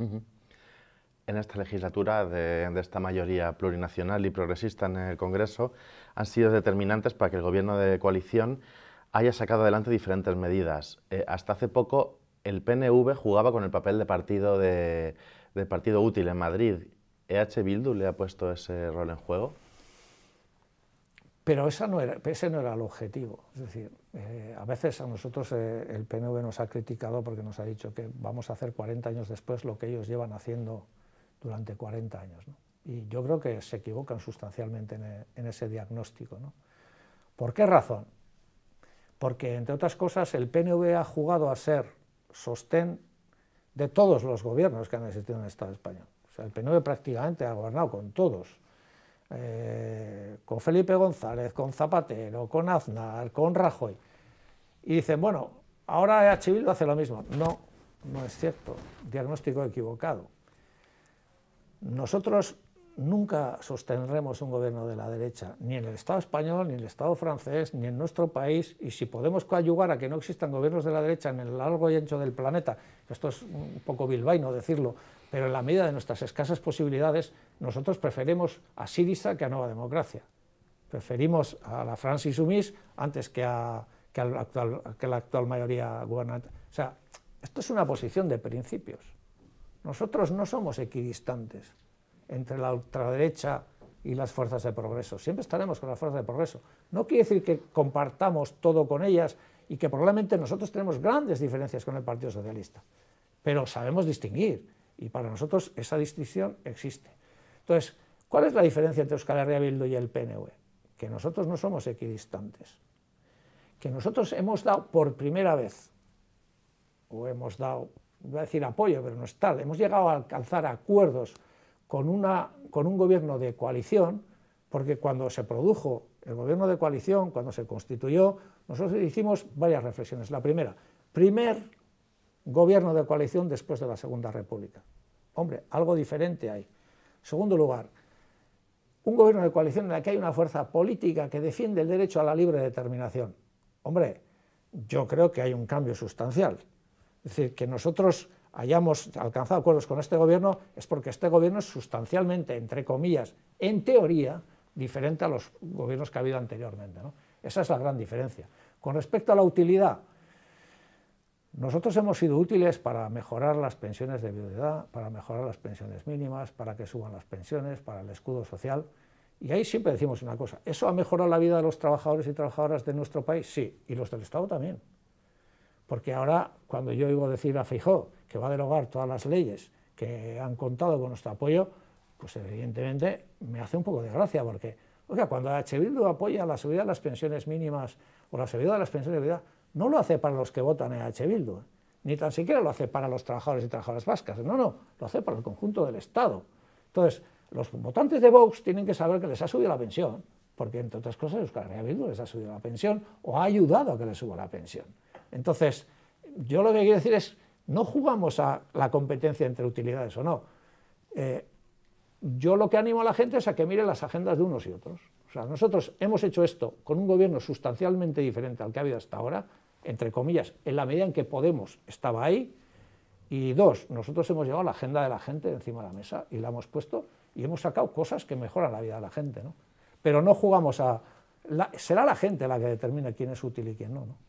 En esta legislatura de, esta mayoría plurinacional y progresista en el Congreso han sido determinantes para que el gobierno de coalición haya sacado adelante diferentes medidas. Eh, hasta hace poco el PNV jugaba con el papel de partido, de partido útil en Madrid. ¿EH Bildu le ha puesto ese rol en juego? Pero esa era, ese no era el objetivo. Es decir, eh, a veces a nosotros eh, el PNV nos ha criticado porque nos ha dicho que vamos a hacer 40 años después lo que ellos llevan haciendo durante 40 años. Y yo creo que se equivocan sustancialmente en, eh, ese diagnóstico. ¿Por qué razón? Porque, entre otras cosas, el PNV ha jugado a ser sostén de todos los gobiernos que han existido en el Estado español. O sea, el PNV prácticamente ha gobernado con todos eh, con Felipe González, con Zapatero, con Aznar, con Rajoy, y dicen, bueno, ahora EH lo hace lo mismo. No, no es cierto, diagnóstico equivocado. Nosotros nunca sostendremos un gobierno de la derecha, ni en el Estado español, ni en el Estado francés, ni en nuestro país, y si podemos coadyuvar a que no existan gobiernos de la derecha en el largo y ancho del planeta, esto es un poco bilbaíno decirlo, pero en la medida de nuestras escasas posibilidades, nosotros preferimos a Sirisa que a Nueva Democracia. Preferimos a la France Sumis antes que a, que la, actual, mayoría gubernamental. O sea, esto es una posición de principios. Nosotros no somos equidistantes entre la ultraderecha y las fuerzas de progreso. Siempre estaremos con las fuerzas de progreso. No quiere decir que compartamos todo con ellas y que probablemente nosotros tenemos grandes diferencias con el Partido Socialista, pero sabemos distinguir y para nosotros esa distinción existe. Entonces, ¿cuál es la diferencia entre Euskal Herria Bildu y el PNV? Que nosotros no somos equidistantes, que nosotros hemos dado por primera vez, o hemos dado, voy a decir apoyo, pero no es tal, hemos llegado a alcanzar acuerdos con, una, con un gobierno de coalición, porque cuando se produjo el gobierno de coalición, cuando se constituyó, nosotros hicimos varias reflexiones. La primera, primer gobierno de coalición después de la Segunda República. Hombre, algo diferente hay. Segundo lugar, un gobierno de coalición en el que hay una fuerza política que defiende el derecho a la libre determinación. Hombre, yo creo que hay un cambio sustancial. Es decir, que nosotros hayamos alcanzado acuerdos con este gobierno es porque este gobierno es sustancialmente, entre comillas, en teoría, diferente a los gobiernos que ha habido anteriormente. Esa es la gran diferencia. Con respecto a la utilidad, nosotros hemos sido útiles para mejorar las pensiones de viudedad, para mejorar las pensiones mínimas, para que suban las pensiones, para el escudo social. Y ahí siempre decimos una cosa, ¿eso ha mejorado la vida de los trabajadores y trabajadoras de nuestro país? Sí, y los del Estado también porque ahora cuando yo oigo decir a Feijó que va a derogar todas las leyes que han contado con nuestro apoyo, pues evidentemente me hace un poco de gracia, porque sea, cuando H. Bildu apoya la subida de las pensiones mínimas o la subida de las pensiones de vida, no lo hace para los que votan a H. Bildu, ni tan siquiera lo hace para los trabajadores y trabajadoras vascas, no, no, lo hace para el conjunto del Estado. Entonces, los votantes de Vox tienen que saber que les ha subido la pensión, porque entre otras cosas Euskal Bildu les ha subido la pensión o ha ayudado a que les suba la pensión. Entonces, yo lo que quiero decir es, no jugamos a la competencia entre utilidades o no. Eh, yo lo que animo a la gente es a que mire las agendas de unos y otros. O sea, nosotros hemos hecho esto con un gobierno sustancialmente diferente al que ha habido hasta ahora, entre comillas, en la medida en que Podemos estaba ahí. Y dos, nosotros hemos llevado la agenda de la gente encima de la mesa y la hemos puesto y hemos sacado cosas que mejoran la vida de la gente. ¿no? Pero no jugamos a... será la gente la que determine quién es útil y quién no. ¿no?